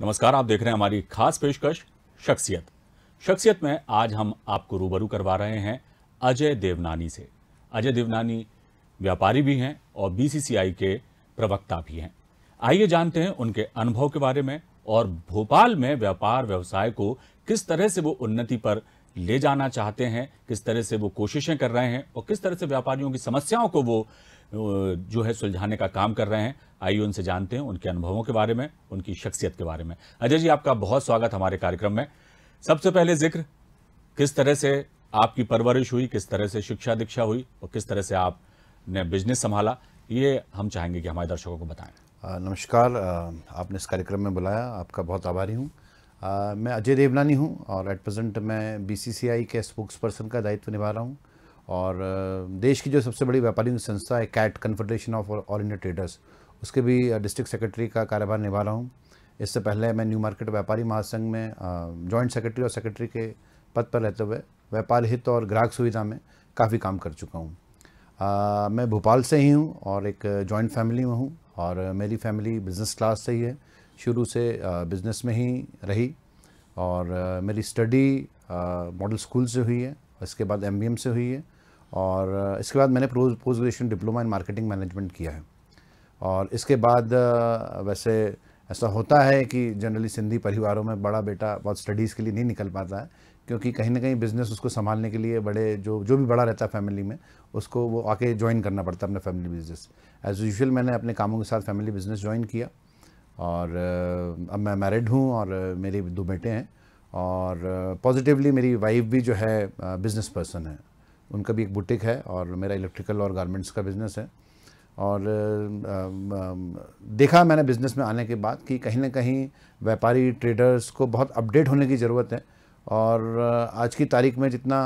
नमस्कार आप देख रहे हैं हमारी खास पेशकश शख्सियत शख्सियत में आज हम आपको रूबरू करवा रहे हैं अजय देवनानी से अजय देवनानी व्यापारी भी हैं और बीसीसीआई के प्रवक्ता भी हैं आइए जानते हैं उनके अनुभव के बारे में और भोपाल में व्यापार व्यवसाय को किस तरह से वो उन्नति पर ले जाना चाहते हैं किस तरह से वो कोशिशें कर रहे हैं और किस तरह से व्यापारियों की समस्याओं को वो जो है सुलझाने का काम कर रहे हैं आइए उनसे जानते हैं उनके अनुभवों के बारे में उनकी शख्सियत के बारे में अजय जी आपका बहुत स्वागत हमारे कार्यक्रम में सबसे पहले जिक्र किस तरह से आपकी परवरिश हुई किस तरह से शिक्षा दीक्षा हुई और किस तरह से आपने बिजनेस संभाला ये हम चाहेंगे कि हमारे दर्शकों को बताएं नमस्कार आपने इस कार्यक्रम में बुलाया आपका बहुत आभारी हूँ मैं अजय देवनानी हूँ और एट प्रेजेंट मैं बीसीसीआई के स्पोक्स पर्सन का दायित्व निभा रहा हूँ और देश की जो सबसे बड़ी व्यापारी संस्था है CAIT confederation of all India traders उसके भी डिस्ट्रिक्ट सेक्रेटरी का कार्यभार निभा रहा हूँ इससे पहले मैं न्यू मार्केट व्यापारी महासंघ में जॉइंट सेक्रेटरी और सेक्रेटरी के पद पर रहते हुए व्यापार हित और ग्राहक सुविधा में काफ़ी काम कर चुका हूँ मैं भोपाल से ही हूँ और एक जॉइंट फैमिली में हूँ और मेरी फैमिली बिज़नेस क्लास से ही है शुरू से बिज़नेस में ही रही और मेरी स्टडी मॉडल स्कूल से हुई है इसके बाद एम से हुई है और इसके बाद मैंने post graduation diploma in marketing management किया है और इसके बाद वैसे ऐसा होता है कि जनरली सिंधी परिवारों में बड़ा बेटा बहुत स्टडीज़ के लिए नहीं निकल पाता है क्योंकि कहीं ना कहीं बिज़नेस उसको संभालने के लिए बड़े जो जो भी बड़ा रहता है फैमिली में उसको वो आके ज्वाइन करना पड़ता है अपना फैमिली बिज़नेस एज़ यूजल मैंने अपने कामों के साथ फैमिली बिज़नेस ज्वाइन किया और अब मैं मैरिड हूँ और मेरे दो बेटे हैं और पॉजिटिवली मेरी वाइफ भी जो है बिज़नेस पर्सन है उनका भी एक बुटीक है और मेरा इलेक्ट्रिकल और गारमेंट्स का बिज़नेस है और देखा मैंने बिज़नेस में आने के बाद कि कहीं ना कहीं व्यापारी ट्रेडर्स को बहुत अपडेट होने की ज़रूरत है और आज की तारीख में जितना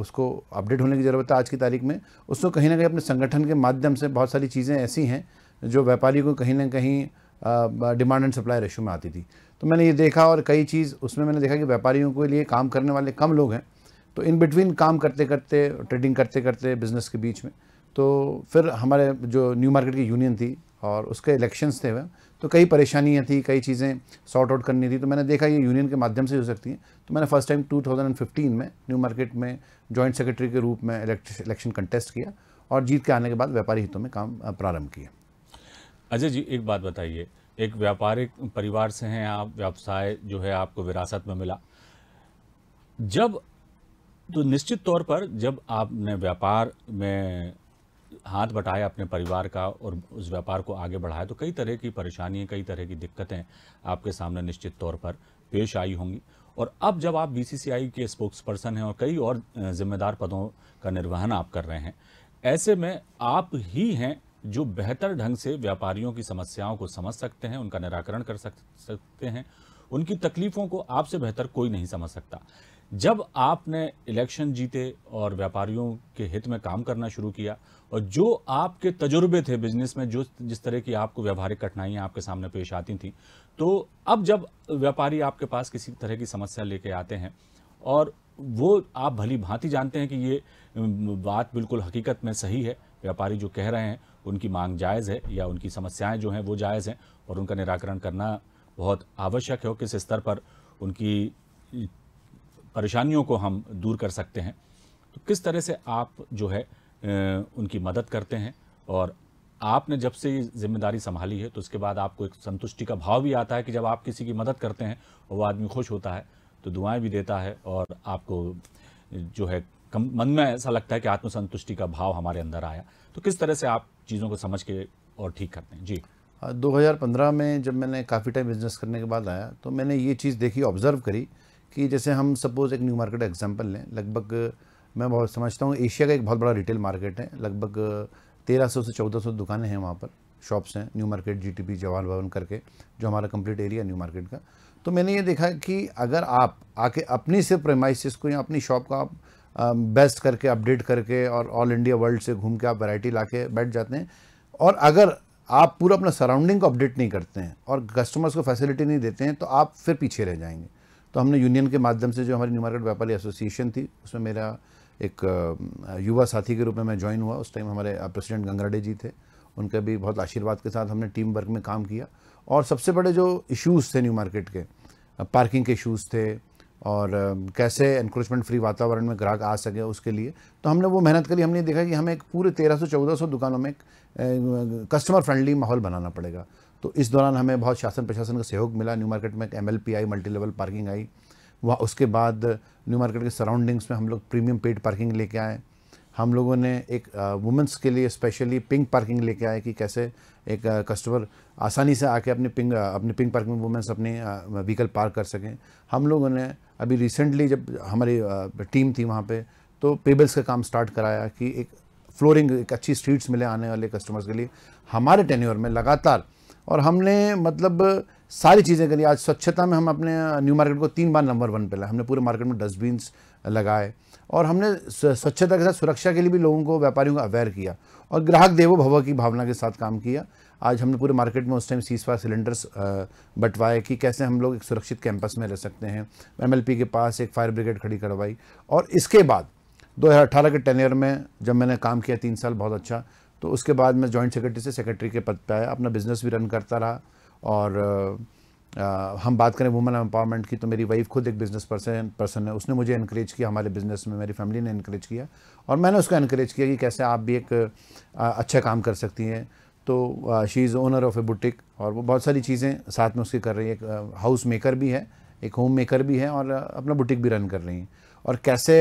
उसको अपडेट होने की ज़रूरत है आज की तारीख में उसको कहीं ना कहीं अपने संगठन के माध्यम से बहुत सारी चीज़ें ऐसी हैं जो व्यापारी को कहीं ना कहीं डिमांड एंड सप्लाई रेशो में आती थी तो मैंने ये देखा और कई चीज़ उसमें मैंने देखा कि व्यापारियों के लिए काम करने वाले कम लोग हैं तो इन बिटवीन काम करते करते ट्रेडिंग करते करते बिजनेस के बीच में तो फिर हमारे जो न्यू मार्केट की यूनियन थी और उसके इलेक्शंस थे वह तो कई परेशानियाँ थी कई चीज़ें सॉर्ट आउट करनी थी तो मैंने देखा ये यूनियन के माध्यम से हो सकती हैं तो मैंने फर्स्ट टाइम 2015 में न्यू मार्केट में जॉइंट सेक्रेटरी के रूप में इलेक्शन कंटेस्ट किया और जीत के आने के बाद व्यापारी हितों में काम प्रारंभ किया अजय जी एक बात बताइए एक व्यापारिक परिवार से हैं आप व्यवसाय जो है आपको विरासत में मिला जब तो निश्चित तौर पर जब आपने व्यापार में हाथ बटाया अपने परिवार का और उस व्यापार को आगे बढ़ाया तो कई तरह की परेशानियां कई तरह की दिक्कतें आपके सामने निश्चित तौर पर पेश आई होंगी और अब जब आप बीसीसीआई के स्पोक्स पर्सन हैं और कई और जिम्मेदार पदों का निर्वहन आप कर रहे हैं ऐसे में आप ही हैं जो बेहतर ढंग से व्यापारियों की समस्याओं को समझ सकते हैं उनका निराकरण कर सकते हैं उनकी तकलीफ़ों को आपसे बेहतर कोई नहीं समझ सकता जब आपने इलेक्शन जीते और व्यापारियों के हित में काम करना शुरू किया और जो आपके तजुर्बे थे बिजनेस में जो जिस तरह की आपको व्यवहारिक कठिनाइयाँ आपके सामने पेश आती थी तो अब जब व्यापारी आपके पास किसी तरह की समस्या लेके आते हैं और वो आप भली भांति जानते हैं कि ये बात बिल्कुल हकीकत में सही है व्यापारी जो कह रहे हैं उनकी मांग जायज़ है या उनकी समस्याएं जो हैं वो जायज़ हैं और उनका निराकरण करना बहुत आवश्यक है और किस स्तर पर उनकी परेशानियों को हम दूर कर सकते हैं तो किस तरह से आप जो है उनकी मदद करते हैं और आपने जब से जिम्मेदारी संभाली है तो उसके बाद आपको एक संतुष्टि का भाव भी आता है कि जब आप किसी की मदद करते हैं और वो आदमी खुश होता है तो दुआएं भी देता है और आपको जो है कम मन में ऐसा लगता है कि आत्मसंतुष्टि का भाव हमारे अंदर आया तो किस तरह से आप चीज़ों को समझ के और ठीक करते हैं जी 2015 में जब मैंने काफ़ी टाइम बिजनेस करने के बाद आया तो मैंने ये चीज़ देखी ऑब्ज़र्व करी कि जैसे हम सपोज़ एक न्यू मार्केट एग्जाम्पल लें लगभग मैं बहुत समझता हूँ एशिया का एक बहुत बड़ा रिटेल मार्केट है लगभग तेरह सौ से चौदह सौ दुकानें हैं वहाँ पर शॉप्स हैं न्यू मार्केट जीटीपी जवाहर भवन करके जो हमारा कंप्लीट एरिया न्यू मार्केट का तो मैंने ये देखा कि अगर आप आके अपनी सिर्फ प्रेमाइसिस को या अपनी शॉप को आप बेस्ट करके अपडेट करके और ऑल इंडिया वर्ल्ड से घूम के आप वैरायटी ला के बैठ जाते हैं और अगर आप पूरा अपना सराउंडिंग को अपडेट नहीं करते हैं और कस्टमर्स को फैसिलिटी नहीं देते हैं तो आप फिर पीछे रह जाएंगे तो हमने यूनियन के माध्यम से जो हमारी न्यू मार्केट व्यापारी एसोसिएशन थी उसमें मेरा एक युवा साथी के रूप में मैं ज्वाइन हुआ उस टाइम हमारे प्रेसिडेंट गंगराडे जी थे उनके भी बहुत आशीर्वाद के साथ हमने टीम वर्क में काम किया और सबसे बड़े जो इश्यूज़ थे न्यू मार्केट के पार्किंग के इशूज़ थे और कैसे इंक्रोचमेंट फ्री वातावरण में ग्राहक आ सके उसके लिए तो हमने वो मेहनत करी हमने देखा कि हमें एक पूरे 1300 1400 दुकानों में एक कस्टमर फ्रेंडली माहौल बनाना पड़ेगा तो इस दौरान हमें बहुत शासन प्रशासन का सहयोग मिला न्यू मार्केट में एक M I multi level parking आई वहाँ उसके बाद न्यू मार्केट के सराउंडिंग्स में हम लोग प्रीमियम पेड पार्किंग लेके आए हम लोगों ने एक वुमेंस के लिए स्पेशली पिंक पार्किंग लेके आए कि कैसे एक कस्टमर आसानी से आके अपने पिंक अपने पिंक पार्किंग में वुमेंस अपनी व्हीकल पार्क कर सकें हम लोगों ने अभी रिसेंटली जब हमारी टीम थी वहाँ पे तो पेबल्स का काम स्टार्ट कराया कि एक फ्लोरिंग एक अच्छी स्ट्रीट्स मिले आने वाले कस्टमर्स के लिए हमारे टेन्योर में लगातार और हमने मतलब सारी चीज़ें करी आज स्वच्छता में हम अपने न्यू मार्केट को तीन बार नंबर वन पे लाए हमने पूरे मार्केट में डस्टबिन्स लगाए और हमने स्वच्छता के साथ सुरक्षा के लिए भी लोगों को व्यापारियों को अवेयर किया और ग्राहक देवो भव की भावना के साथ काम किया आज हमने पूरे मार्केट में उस टाइम सीस सिलेंडर्स बंटवाए कि कैसे हम लोग एक सुरक्षित कैंपस में रह सकते हैं एम के पास एक फायर ब्रिगेड खड़ी करवाई और इसके बाद 2018 के टेन में जब मैंने काम किया तीन साल बहुत अच्छा तो उसके बाद मैं जॉइंट सेक्रेटरी से सेक्रेटरी के पद पर आया अपना बिज़नेस भी रन करता रहा और आ, हम बात करें वुमेन एम्पावरमेंट की तो मेरी वाइफ खुद एक बिज़नेस पर्सन पर्सन है उसने मुझे इनक्रेज किया हमारे बिज़नेस में मेरी फैमिली ने इनक्रेज किया और मैंने उसको इनक्रेज किया कि कैसे आप भी एक आ, अच्छा काम कर सकती हैं तो she is owner of a boutique और वो बहुत सारी चीज़ें साथ में उसकी कर रही है एक हाउस मेकर भी है एक होम मेकर भी है और अपना बुटिक भी रन कर रही हैं और कैसे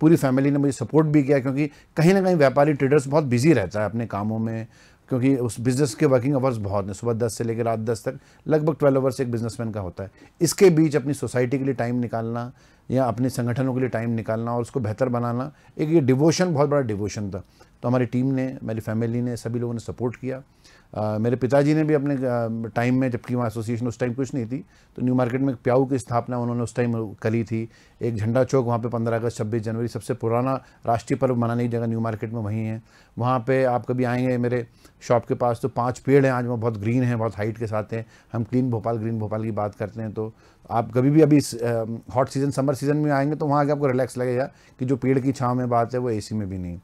पूरी फैमिली ने मुझे सपोर्ट भी किया क्योंकि कहीं ना कहीं व्यापारी ट्रेडर्स बहुत बिजी रहता है अपने कामों में क्योंकि उस बिज़नेस के वर्किंग आवर्स बहुत हैं सुबह दस से लेकर रात दस तक लगभग ट्वेल्व आवर्स एक बिजनेसमैन का होता है इसके बीच अपनी सोसाइटी के लिए टाइम निकालना या अपने संगठनों के लिए टाइम निकालना और उसको बेहतर बनाना एक ये डिवोशन बहुत बड़ा डिवोशन था तो हमारी टीम ने मेरी फैमिली ने सभी लोगों ने सपोर्ट किया uh, मेरे पिताजी ने भी अपने टाइम में जबकि वहाँ एसोसिएशन उस टाइम कुछ नहीं थी तो न्यू मार्केट में एक प्याऊ की स्थापना उन्होंने उस टाइम करी थी एक झंडा चौक वहाँ पे 15 अगस्त 26 जनवरी सबसे पुराना राष्ट्रीय पर्व मनाने की जगह न्यू मार्केट में वहीं है वहाँ पे आप कभी आएंगे मेरे शॉप के पास तो पाँच पेड़ हैं आज वहाँ बहुत ग्रीन हैं बहुत हाइट के साथ हैं हम क्लीन भोपाल ग्रीन भोपाल की बात करते हैं तो आप कभी भी अभी हॉट सीज़न समर सीज़न में आएंगे तो वहाँ आगे आपको रिलैक्स लगेगा कि जो पेड़ की छाँव में बात है वो ए में भी नहीं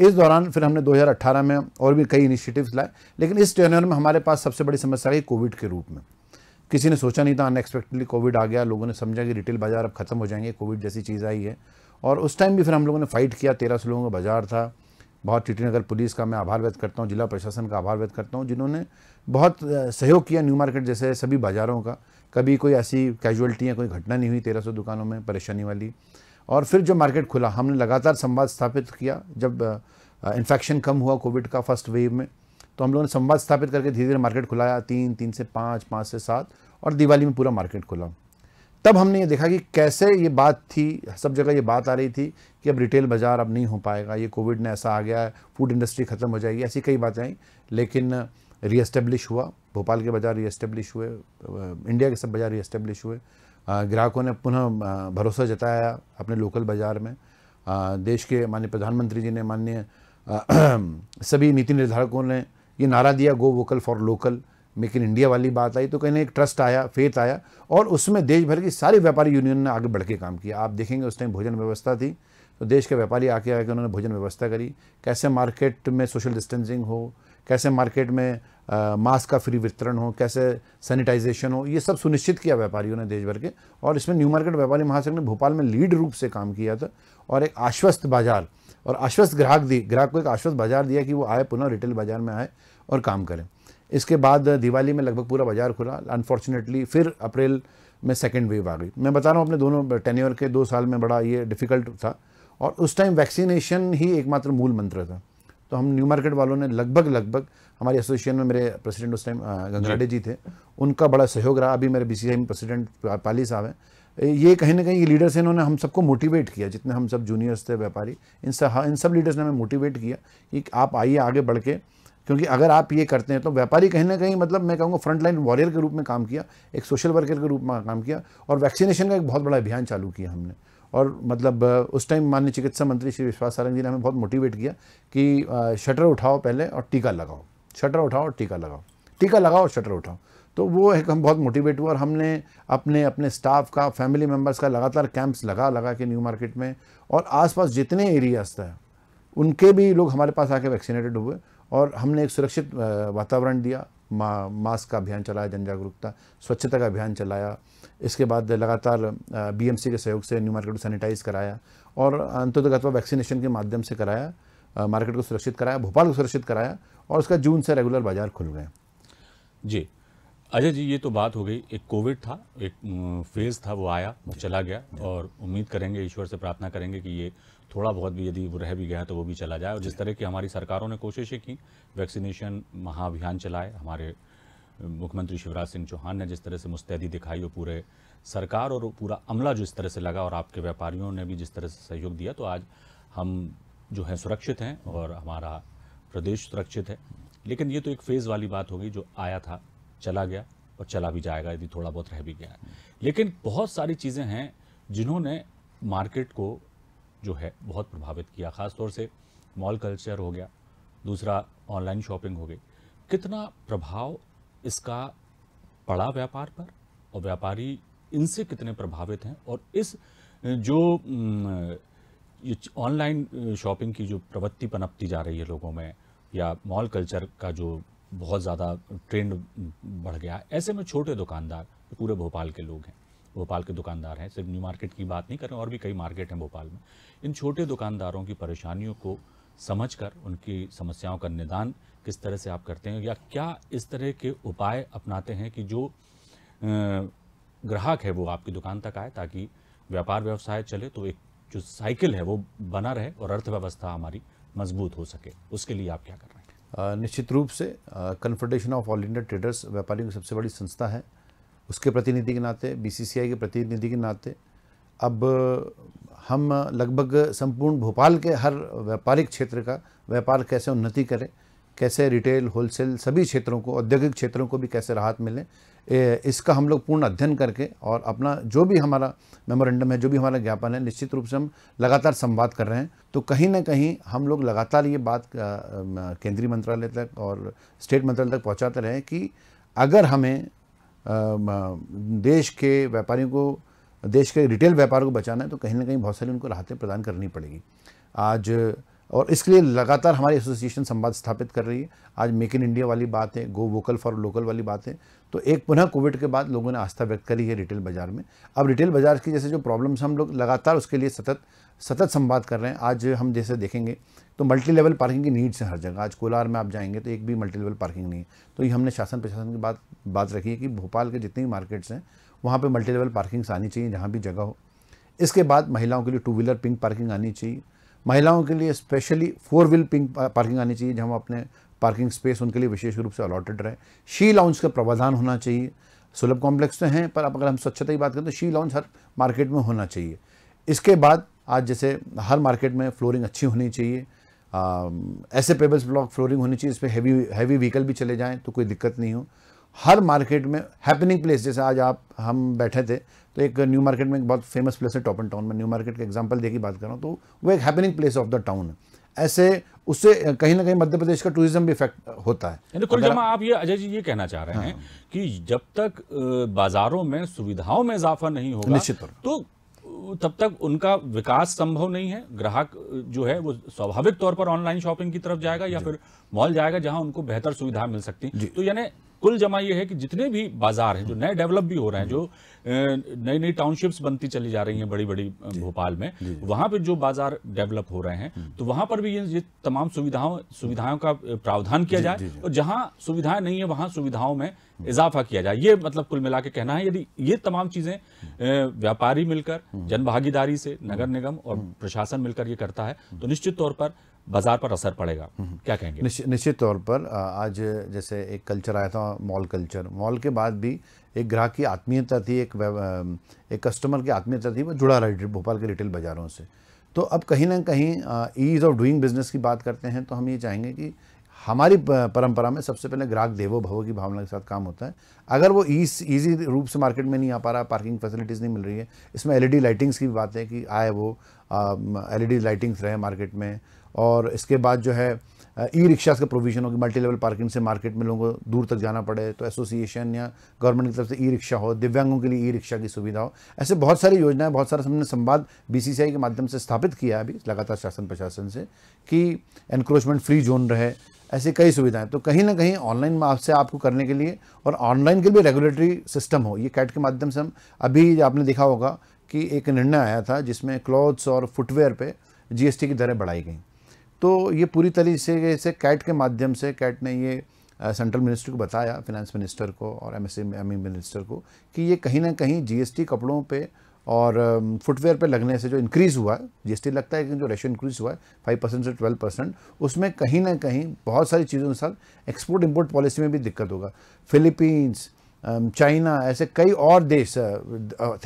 इस दौरान फिर हमने 2018 में और भी कई इनिशिएटिव्स लाए लेकिन इस टेनर में हमारे पास सबसे बड़ी समस्या रही कोविड के रूप में किसी ने सोचा नहीं था अनएक्सपेक्टेडली कोविड आ गया लोगों ने समझा कि रिटेल बाज़ार अब ख़त्म हो जाएंगे कोविड जैसी चीज़ आई है और उस टाइम भी फिर हम लोगों ने फाइट किया तेरह सौ लोगों का बाजार था बहुत टी नगर पुलिस का मैं आभार व्यक्त करता हूँ जिला प्रशासन का आभार व्यक्त करता हूँ जिन्होंने बहुत सहयोग किया न्यू मार्केट जैसे सभी बाज़ारों का कभी कोई ऐसी कैजुअलिटी या कोई घटना नहीं हुई तेरह सौ दुकानों में परेशानी वाली और फिर जो मार्केट खुला हमने लगातार संवाद स्थापित किया जब इन्फेक्शन कम हुआ कोविड का फर्स्ट वेव में तो हम लोगों ने संवाद स्थापित करके धीरे धीरे मार्केट खुलाया तीन तीन से पाँच पाँच से सात और दिवाली में पूरा मार्केट खुला तब हमने ये देखा कि कैसे ये बात थी सब जगह ये बात आ रही थी कि अब रिटेल बाज़ार अब नहीं हो पाएगा ये कोविड ने ऐसा आ गया फूड इंडस्ट्री ख़त्म हो जाएगी ऐसी कई बातें आई लेकिन रीएस्टेब्लिश हुआ भोपाल के बाज़ार रीएस्टेब्लिश हुए इंडिया के सब बाज़ार रीएस्टेब्लिश हुए ग्राहकों ने पुनः भरोसा जताया अपने लोकल बाज़ार में देश के माननीय प्रधानमंत्री जी ने माननीय सभी नीति निर्धारकों ने ये नारा दिया go vocal for local make in India वाली बात आई तो कहीं ना एक ट्रस्ट आया फेथ आया और उसमें देश भर की सारी व्यापारी यूनियन ने आगे बढ़ के काम किया आप देखेंगे उस टाइम भोजन व्यवस्था थी तो देश के व्यापारी आके आके उन्होंने भोजन व्यवस्था करी कैसे मार्केट में सोशल डिस्टेंसिंग हो कैसे मार्केट में आ, मास्क का फ्री वितरण हो कैसे सैनिटाइजेशन हो ये सब सुनिश्चित किया व्यापारियों ने देश भर के और इसमें न्यू मार्केट व्यापारी महासंघ ने भोपाल में लीड रूप से काम किया था और एक आश्वस्त बाजार और आश्वस्त ग्राहक दी ग्राहक को एक आश्वस्त बाजार दिया कि वो आए पुनः रिटेल बाजार में आए और काम करें इसके बाद दिवाली में लगभग पूरा बाजार खुला अनफॉर्चुनेटली फिर अप्रैल में सेकेंड वेव आ गई मैं बता रहा हूँ अपने दोनों टेन्योर के दो साल में बड़ा ये डिफ़िकल्ट था और उस टाइम वैक्सीनेशन ही एकमात्र मूल मंत्र था तो हम न्यू मार्केट वालों ने लगभग लगभग हमारी एसोसिएशन में मेरे प्रेसिडेंट उस टाइम गंगाडे जी थे उनका बड़ा सहयोग रहा अभी मेरे बी में प्रेसिडेंट पाली साहब हैं ये कहीं ना कहीं ये लीडर्स इन्होंने हम सबको मोटिवेट किया जितने हम सब जूनियर्स थे व्यापारी इन सब हाँ, इन सब लीडर्स ने हमें मोटिवेट किया कि आप आइए आगे बढ़ के क्योंकि अगर आप ये करते हैं तो व्यापारी कहीं ना कहीं मतलब मैं कहूँगा फ्रंटलाइन वॉरियर के रूप में काम किया एक सोशल वर्कर के रूप में काम किया और वैक्सीनेशन का एक बहुत बड़ा अभियान चालू किया हमने और मतलब उस टाइम माननीय चिकित्सा मंत्री श्री विश्वास सारंग जी ने हमें बहुत मोटिवेट किया कि शटर उठाओ पहले और टीका लगाओ शटर उठाओ और टीका लगाओ टीका लगाओ और शटर उठाओ तो वो एक हम बहुत मोटिवेट हुआ और हमने अपने अपने स्टाफ का फैमिली मेम्बर्स का लगातार कैंप्स लगा लगा के न्यू मार्केट में और आसपास जितने एरियाज थे उनके भी लोग हमारे पास आके वैक्सीनेटेड हुए और हमने एक सुरक्षित वातावरण दिया मा, मास्क का अभियान चलाया जन जागरूकता स्वच्छता का अभियान चलाया इसके बाद लगातार बीएमसी के सहयोग से न्यू मार्केट को सैनिटाइज कराया और अंतोदगत्वा वैक्सीनेशन के माध्यम से कराया मार्केट को सुरक्षित कराया भोपाल को सुरक्षित कराया और उसका जून से रेगुलर बाजार खुल गए जी अजय जी ये तो बात हो गई एक कोविड था एक फेज था वो आया चला गया और उम्मीद करेंगे ईश्वर से प्रार्थना करेंगे कि ये थोड़ा बहुत भी यदि वो रह भी गया तो वो भी चला जाए और जिस तरह की हमारी सरकारों ने कोशिशें की वैक्सीनेशन महाअभियान चलाए हमारे मुख्यमंत्री शिवराज सिंह चौहान ने जिस तरह से मुस्तैदी दिखाई और पूरे सरकार और पूरा अमला जो इस तरह से लगा और आपके व्यापारियों ने भी जिस तरह से सहयोग दिया तो आज हम जो है सुरक्षित हैं और हमारा प्रदेश सुरक्षित है लेकिन ये तो एक फेज़ वाली बात हो गई जो आया था चला गया और चला भी जाएगा यदि थोड़ा बहुत रह भी गया लेकिन बहुत सारी चीज़ें हैं जिन्होंने मार्केट को जो है बहुत प्रभावित किया ख़ासतौर से मॉल कल्चर हो गया दूसरा ऑनलाइन शॉपिंग हो गई कितना प्रभाव इसका पड़ा व्यापार पर और व्यापारी इनसे कितने प्रभावित हैं और इस जो ऑनलाइन शॉपिंग की जो प्रवृत्ति पनपती जा रही है लोगों में या मॉल कल्चर का जो बहुत ज़्यादा ट्रेंड बढ़ गया ऐसे में छोटे दुकानदार पूरे भोपाल के लोग हैं भोपाल के दुकानदार हैं सिर्फ न्यू मार्केट की बात नहीं कर रहे और भी कई मार्केट हैं भोपाल में इन छोटे दुकानदारों की परेशानियों को समझकर उनकी समस्याओं का निदान किस तरह से आप करते हैं या क्या इस तरह के उपाय अपनाते हैं कि जो ग्राहक है वो आपकी दुकान तक आए ताकि व्यापार व्यवसाय चले तो एक जो साइकिल है वो बना रहे और अर्थव्यवस्था हमारी मजबूत हो सके उसके लिए आप क्या कर रहे हैं निश्चित रूप से confederation of all India traders व्यापारियों की सबसे बड़ी संस्था है उसके प्रतिनिधि के नाते बीसीसीआई के प्रतिनिधि के नाते अब हम लगभग संपूर्ण भोपाल के हर व्यापारिक क्षेत्र का व्यापार कैसे उन्नति करें कैसे रिटेल होलसेल सभी क्षेत्रों को औद्योगिक क्षेत्रों को भी कैसे राहत मिले इसका हम लोग पूर्ण अध्ययन करके और अपना जो भी हमारा मेमोरेंडम है जो भी हमारा ज्ञापन है निश्चित रूप से हम लगातार संवाद कर रहे हैं तो कहीं ना कहीं हम लोग लगातार ये बात केंद्रीय मंत्रालय तक और स्टेट मंत्रालय तक पहुँचाते रहे कि अगर हमें देश के व्यापारियों को देश के रिटेल व्यापार को बचाना है तो कहीं ना कहीं बहुत सारी उनको राहतें प्रदान करनी पड़ेगी आज और इसके लिए लगातार हमारी एसोसिएशन संवाद स्थापित कर रही है आज मेक इन इंडिया वाली बात है गो वोकल फॉर लोकल वाली बात है तो एक पुनः कोविड के बाद लोगों ने आस्था व्यक्त करी है रिटेल बाजार में अब रिटेल बाजार की जैसे जो प्रॉब्लम्स हम लोग लगातार उसके लिए सतत सतत संवाद कर रहे हैं आज हम जैसे देखेंगे तो मल्टी लेवल पार्किंग की नीड्स हैं हर जगह आज कोलार में आप जाएंगे तो एक भी मल्टी लेवल पार्किंग नहीं है तो ये हमने शासन प्रशासन की बात बात रखी है कि भोपाल के जितने भी मार्केट्स हैं वहाँ पर मल्टी लेवल पार्किंग्स आनी चाहिए जहाँ भी जगह हो इसके बाद महिलाओं के लिए टू व्हीलर पिंक पार्किंग आनी चाहिए महिलाओं के लिए specially four wheel pink parking आनी चाहिए जहाँ अपने पार्किंग स्पेस उनके लिए विशेष रूप से अलॉटेड रहे शी लाउंज का प्रावधान होना चाहिए सुलभ कॉम्प्लेक्स तो हैं पर अब अगर हम स्वच्छता की बात करें तो शी लाउंज हर मार्केट में होना चाहिए इसके बाद आज जैसे हर मार्केट में फ्लोरिंग अच्छी होनी चाहिए ऐसे पेबल्स ब्लॉक फ्लोरिंग होनी चाहिए इस पर हैवी हैवी व्हीकल भी चले जाएँ तो कोई दिक्कत नहीं हो हर मार्केट में हैपनिंग प्लेस जैसे आज आप हम बैठे थे तो एक न्यू मार्केट में एक बहुत फेमस प्लेस है टॉप एंड टाउन में न्यू मार्केट का एग्जाम्पल देखी बात कर रहा हूँ तो वो एक happening place of the town है ऐसे उससे कहीं ना कहीं मध्य प्रदेश का टूरिज्म भी इफेक्ट होता है कुल जमा आप ये अजय जी ये कहना चाह रहे हाँ। हैं कि जब तक बाजारों में सुविधाओं में इजाफा नहीं होगा निश्चित तो तब तक उनका विकास संभव नहीं है ग्राहक जो है वो स्वाभाविक तौर पर ऑनलाइन शॉपिंग की तरफ जाएगा या फिर मॉल जाएगा जहां उनको बेहतर सुविधा मिल सकती तो यानी कुल जमा ये है कि जितने भी बाजार हैं जो नए डेवलप भी हो रहे हैं जो नई नई टाउनशिप्स बनती चली जा रही हैं बड़ी बड़ी भोपाल में वहां पर जो बाजार डेवलप हो रहे हैं हम्म। तो वहां पर भी ये, ये तमाम सुविधाओं सुविधाओं का प्रावधान किया जाए और जहां सुविधाएं नहीं है वहां सुविधाओं में इजाफा किया जाए ये मतलब कुल मिला कहना है यदि ये तमाम चीज़ें व्यापारी मिलकर हम्म। जनभागीदारी से नगर हम्म। निगम और प्रशासन मिलकर ये करता है तो निश्चित तौर पर बाजार पर असर पड़ेगा हम्म। क्या कहेंगे निश्चित निश्चित तौर पर आज जैसे एक कल्चर आया था मॉल कल्चर मॉल के बाद भी एक ग्राहक की आत्मीयता थी एक एक कस्टमर की आत्मीयता थी वो जुड़ा रहा भोपाल के रिटेल बाज़ारों से तो अब कहीं ना कहीं ईज़ ऑफ डूइंग बिजनेस की बात करते हैं तो हम ये चाहेंगे कि हमारी परंपरा में सबसे पहले ग्राहक देवो भव की भावना के साथ काम होता है अगर वो ईज ईजी रूप से मार्केट में नहीं आ पा रहा पार्किंग फैसिलिटीज़ नहीं मिल रही है इसमें एलईडी लाइटिंग्स की भी बात है कि आए वो एलईडी लाइटिंग्स रहे मार्केट में और इसके बाद जो है ई रिक्शाज़ का प्रोविज़न होगी मल्टी लेवल पार्किंग से मार्केट में लोगों को दूर तक जाना पड़े तो एसोसिएशन या गवर्नमेंट की तरफ से ई रिक्शा हो दिव्यांगों के लिए ई रिक्शा की सुविधा हो ऐसे बहुत सारी योजनाएं बहुत सारा हमने संवाद बीसीसीआई के माध्यम से स्थापित किया है अभी लगातार शासन प्रशासन से कि एनक्रोचमेंट फ्री जोन रहे ऐसी कई सुविधाएं तो कहीं ना कहीं ऑनलाइन आपसे आपको करने के लिए और ऑनलाइन के लिए रेगुलेटरी सिस्टम हो ये कैट के माध्यम से हम अभी आपने देखा होगा कि एक निर्णय आया था जिसमें क्लॉथ्स और फुटवेयर पे जीएसटी की दरें बढ़ाई गई तो ये पूरी तरीके से इसे कैट के माध्यम से कैट ने ये सेंट्रल मिनिस्टर को बताया फिनेंस मिनिस्टर को और एम एस मिनिस्टर को कि ये कहीं ना कहीं जीएसटी कपड़ों पे और फुटवेयर पे लगने से जो इंक्रीज़ हुआ है जीएसटी लगता है कि जो रेशो इंक्रीज़ हुआ है फाइव परसेंट से ट्वेल्व परसेंट उसमें कहीं ना कहीं बहुत सारी चीज़ों के साथ एक्सपोर्ट इम्पोर्ट पॉलिसी में भी दिक्कत होगा फिलीपींस चाइना ऐसे कई और देश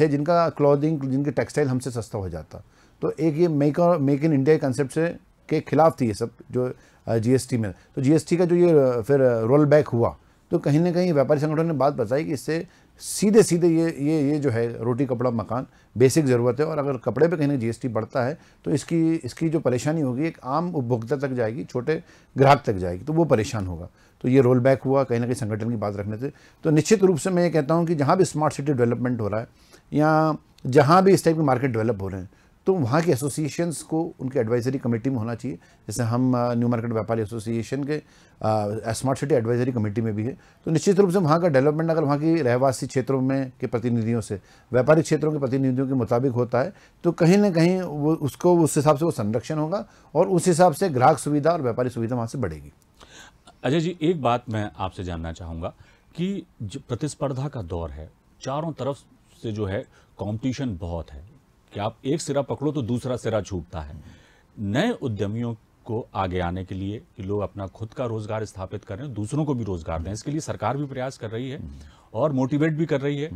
थे जिनका क्लॉथिंग जिनके टेक्सटाइल हमसे सस्ता हो जाता तो एक ये मेक और मेक इन इंडिया कंसेप्ट से के खिलाफ थी ये सब जो जीएसटी में तो जीएसटी का जो ये फिर रोल बैक हुआ तो कहीं ना कहीं व्यापारी संगठन ने बात बताई कि इससे सीधे सीधे ये ये ये जो है रोटी कपड़ा मकान बेसिक ज़रूरत है और अगर कपड़े पे कहीं ना जीएसटी बढ़ता है तो इसकी इसकी जो परेशानी होगी एक आम उपभोक्ता तक जाएगी छोटे ग्राहक तक जाएगी तो वो परेशान होगा तो ये रोल बैक हुआ कहीं ना कहीं संगठन की बात रखने से तो निश्चित रूप से मैं ये कहता हूँ कि जहाँ भी स्मार्ट सिटी डेवलपमेंट हो रहा है या जहाँ भी इस टाइप के मार्केट डेवलप हो रहे हैं तो वहाँ के एसोसिएशंस को उनके एडवाइजरी कमेटी में होना चाहिए जैसे हम न्यू मार्केट व्यापारी एसोसिएशन के स्मार्ट सिटी एडवाइजरी कमेटी में भी है तो निश्चित रूप से वहाँ का डेवलपमेंट अगर वहाँ की रहवासी क्षेत्रों में के प्रतिनिधियों से व्यापारिक क्षेत्रों के प्रतिनिधियों के मुताबिक होता है तो कहीं ना कहीं वो उसको उस हिसाब से वो संरक्षण होगा और उस हिसाब से ग्राहक सुविधा और व्यापारी सुविधा वहाँ से बढ़ेगी अजय जी एक बात मैं आपसे जानना चाहूँगा कि प्रतिस्पर्धा का दौर है चारों तरफ से जो है कंपटीशन बहुत है कि आप एक सिरा पकड़ो तो दूसरा सिरा छूटता है नए उद्यमियों को आगे आने के लिए कि लोग अपना खुद का रोजगार स्थापित करें दूसरों को भी रोजगार दें इसके लिए सरकार भी प्रयास कर रही है और मोटिवेट भी कर रही है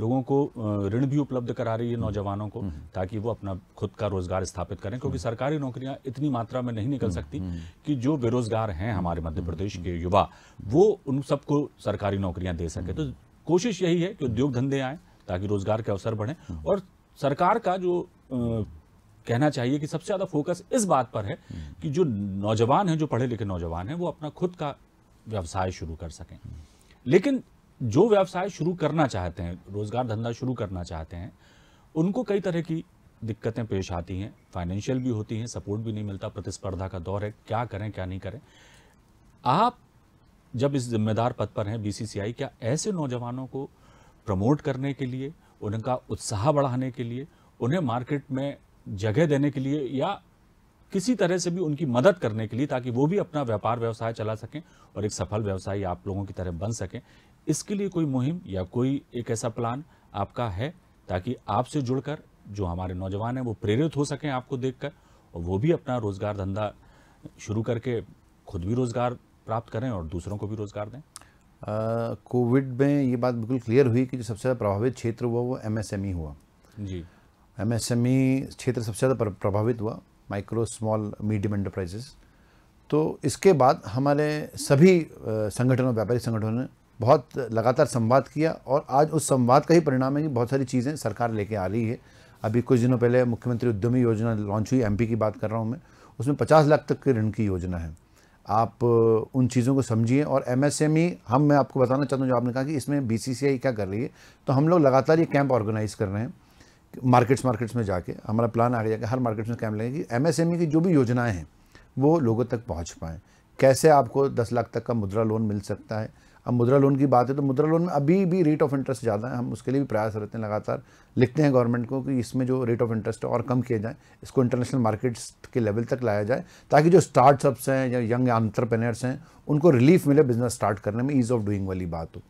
लोगों को ऋण भी उपलब्ध करा रही है नौजवानों को ताकि वो अपना खुद का रोजगार स्थापित करें क्योंकि सरकारी नौकरियां इतनी मात्रा में नहीं निकल सकती कि जो बेरोजगार हैं हमारे मध्य प्रदेश के युवा वो उन सबको सरकारी नौकरियां दे सके तो कोशिश यही है कि उद्योग धंधे आए ताकि रोजगार के अवसर बढ़े और सरकार का जो कहना चाहिए कि सबसे ज़्यादा फोकस इस बात पर है कि जो नौजवान हैं जो पढ़े लिखे नौजवान हैं वो अपना खुद का व्यवसाय शुरू कर सकें लेकिन जो व्यवसाय शुरू करना चाहते हैं रोज़गार धंधा शुरू करना चाहते हैं उनको कई तरह की दिक्कतें पेश आती हैं फाइनेंशियल भी होती हैं सपोर्ट भी नहीं मिलता प्रतिस्पर्धा का दौर है क्या करें क्या नहीं करें आप जब इस जिम्मेदार पद पर हैं बीसीसीआई क्या ऐसे नौजवानों को प्रमोट करने के लिए उनका उत्साह बढ़ाने के लिए उन्हें मार्केट में जगह देने के लिए या किसी तरह से भी उनकी मदद करने के लिए ताकि वो भी अपना व्यापार व्यवसाय चला सकें और एक सफल व्यवसायी आप लोगों की तरह बन सकें इसके लिए कोई मुहिम या कोई एक ऐसा प्लान आपका है ताकि आपसे जुड़कर जो हमारे नौजवान हैं वो प्रेरित हो सकें आपको देखकर और वो भी अपना रोज़गार धंधा शुरू करके खुद भी रोज़गार प्राप्त करें और दूसरों को भी रोज़गार दें कोविड में ये बात बिल्कुल क्लियर हुई कि जो सबसे ज़्यादा प्रभावित क्षेत्र हुआ वो एमएसएमई e हुआ जी एमएसएमई e क्षेत्र सबसे ज़्यादा प्रभावित हुआ माइक्रो स्मॉल मीडियम एंटरप्राइजेस तो इसके बाद हमारे सभी संगठनों व्यापारिक संगठनों ने बहुत लगातार संवाद किया और आज उस संवाद का ही परिणाम है कि बहुत सारी चीज़ें सरकार लेके आ रही है अभी कुछ दिनों पहले मुख्यमंत्री उद्यमी योजना लॉन्च हुई एमपी की बात कर रहा हूँ मैं उसमें पचास लाख तक के ऋण की योजना है आप उन चीज़ों को समझिए और एमएसएमई e, हम मैं आपको बताना चाहता हूँ जो आपने कहा कि इसमें बीसीसीआई क्या कर रही है तो हम लोग लगातार ये कैंप ऑर्गेनाइज़ कर रहे हैं मार्केट्स मार्केट्स में जाके हमारा प्लान आ गया हर मार्केट्स में कैंप लेंगे कि एमएसएमई e की जो भी योजनाएँ हैं वो लोगों तक पहुँच पाएँ कैसे आपको दस लाख तक का मुद्रा लोन मिल सकता है अब मुद्रा लोन की बात है तो मुद्रा लोन में अभी भी रेट ऑफ इंटरेस्ट ज़्यादा है हम उसके लिए भी प्रयास रहते हैं लगातार लिखते हैं गवर्नमेंट को कि इसमें जो रेट ऑफ इंटरेस्ट है और कम किया जाए इसको इंटरनेशनल मार्केट्स के लेवल तक लाया जाए ताकि जो स्टार्टअप्स हैं या यंग आंट्रप्रेनर्स हैं उनको रिलीफ मिले बिजनेस स्टार्ट करने में ईज़ ऑफ डूइंग वाली बात हो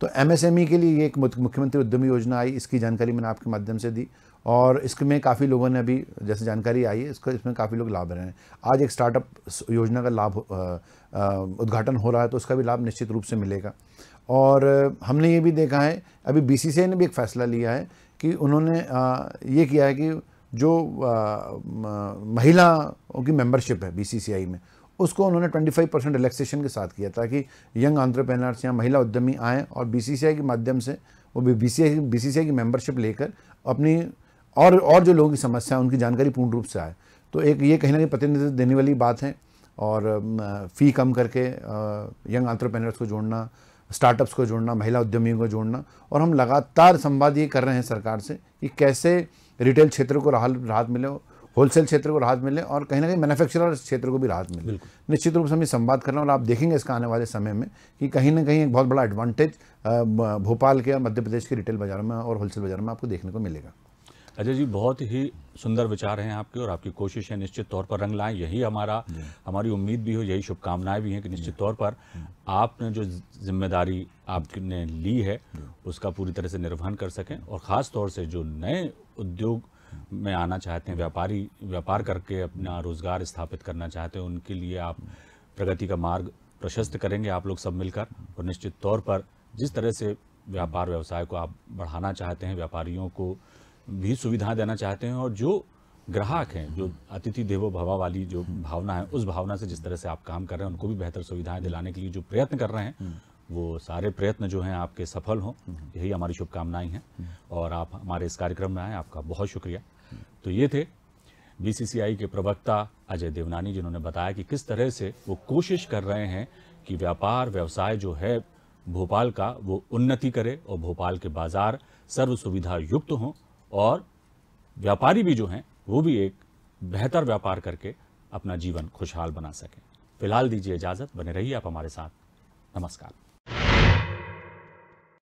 तो एम e के लिए ये एक मुख्यमंत्री उद्यमी योजना आई इसकी जानकारी मैंने आपके माध्यम से दी और इसमें काफ़ी लोगों ने अभी जैसे जानकारी आई है इसको इसमें काफ़ी लोग लाभ रहे हैं आज एक स्टार्टअप योजना का लाभ उद्घाटन हो रहा है तो उसका भी लाभ निश्चित रूप से मिलेगा और हमने ये भी देखा है अभी बी ने भी एक फ़ैसला लिया है कि उन्होंने ये किया है कि जो महिलाओं की मेंबरशिप है बीसीसीआई में उसको उन्होंने 25 परसेंट रिलैक्सेशन के साथ किया ताकि यंग आंट्रप्रेनर्स या महिला उद्यमी आएँ और बीसीसीआई के माध्यम से वो बी सी की मेंबरशिप लेकर अपनी और और जो लोगों की समस्या है उनकी जानकारी पूर्ण रूप से आए तो एक ये कहीं ना कहीं प्रतिनिधित्व देने वाली बात है और फ़ी कम करके यंग आंट्रप्रेनर्स को जोड़ना स्टार्टअप्स को जोड़ना महिला उद्यमियों को जोड़ना और हम लगातार संवाद ये कर रहे हैं सरकार से कि कैसे रिटेल क्षेत्र को राहत राहत मिले होलसेल क्षेत्र को राहत मिले और कहीं ना कहीं मैन्युफैक्चरर क्षेत्र को भी राहत मिले निश्चित रूप से हम ये संवाद कर रहे हैं और आप देखेंगे इसका आने वाले समय में कि कहीं ना कहीं एक बहुत बड़ा एडवांटेज भोपाल के और मध्य प्रदेश के रिटेल बाजार में और होलसेल बाजार में आपको देखने को मिलेगा अजय जी बहुत ही सुंदर विचार हैं आपके और आपकी कोशिश है निश्चित तौर पर रंग लाएं यही हमारा हमारी उम्मीद भी हो यही शुभकामनाएं भी हैं कि निश्चित तौर पर आपने जो जिम्मेदारी आपने ली है उसका पूरी तरह से निर्वहन कर सकें और ख़ास तौर से जो नए उद्योग में आना चाहते हैं व्यापारी व्यापार करके अपना रोज़गार स्थापित करना चाहते हैं उनके लिए आप प्रगति का मार्ग प्रशस्त करेंगे आप लोग सब मिलकर और निश्चित तौर पर जिस तरह से व्यापार व्यवसाय को आप बढ़ाना चाहते हैं व्यापारियों को भी सुविधा देना चाहते हैं और जो ग्राहक हैं जो अतिथि देवो भवा वाली जो भावना है उस भावना से जिस तरह से आप काम कर रहे हैं उनको भी बेहतर सुविधाएं दिलाने के लिए जो प्रयत्न कर रहे हैं हम्म। वो सारे प्रयत्न जो हैं आपके सफल हों हम्म। यही हमारी शुभकामनाएं हैं हम्म। और आप हमारे इस कार्यक्रम में आए आपका बहुत शुक्रिया तो ये थे बीसीसीआई के प्रवक्ता अजय देवनानी जिन्होंने बताया कि किस तरह से वो कोशिश कर रहे हैं कि व्यापार व्यवसाय जो है भोपाल का वो उन्नति करे और भोपाल के बाजार सर्व सुविधा युक्त हों और व्यापारी भी जो हैं वो भी एक बेहतर व्यापार करके अपना जीवन खुशहाल बना सकें फिलहाल दीजिए इजाज़त बने रहिए आप हमारे साथ नमस्कार